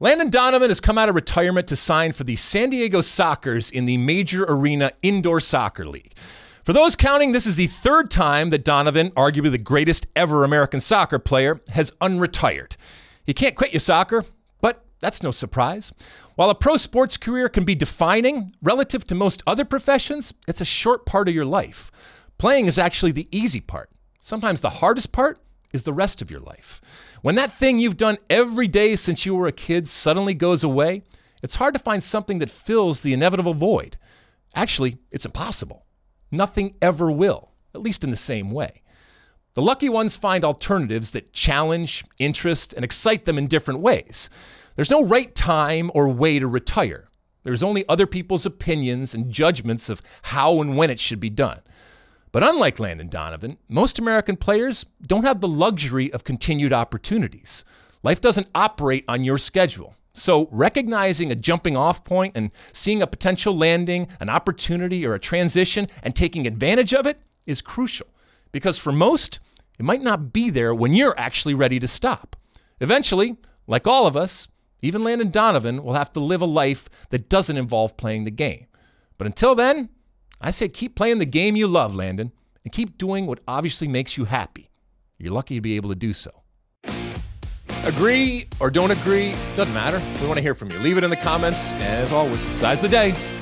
Landon Donovan has come out of retirement to sign for the San Diego Sockers in the Major Arena Indoor Soccer League. For those counting, this is the third time that Donovan, arguably the greatest ever American soccer player, has unretired. You can't quit your soccer, but that's no surprise. While a pro sports career can be defining, relative to most other professions, it's a short part of your life. Playing is actually the easy part. Sometimes the hardest part is the rest of your life. When that thing you've done every day since you were a kid suddenly goes away, it's hard to find something that fills the inevitable void. Actually, it's impossible. Nothing ever will, at least in the same way. The lucky ones find alternatives that challenge, interest, and excite them in different ways. There's no right time or way to retire. There's only other people's opinions and judgments of how and when it should be done. But unlike Landon Donovan, most American players don't have the luxury of continued opportunities. Life doesn't operate on your schedule. So, recognizing a jumping off point and seeing a potential landing, an opportunity, or a transition and taking advantage of it is crucial because for most, it might not be there when you're actually ready to stop. Eventually, like all of us, even Landon Donovan will have to live a life that doesn't involve playing the game. But until then, I say, keep playing the game you love, Landon, and keep doing what obviously makes you happy. You're lucky to be able to do so. Agree or don't agree, doesn't matter. We want to hear from you. Leave it in the comments. As always, size the day.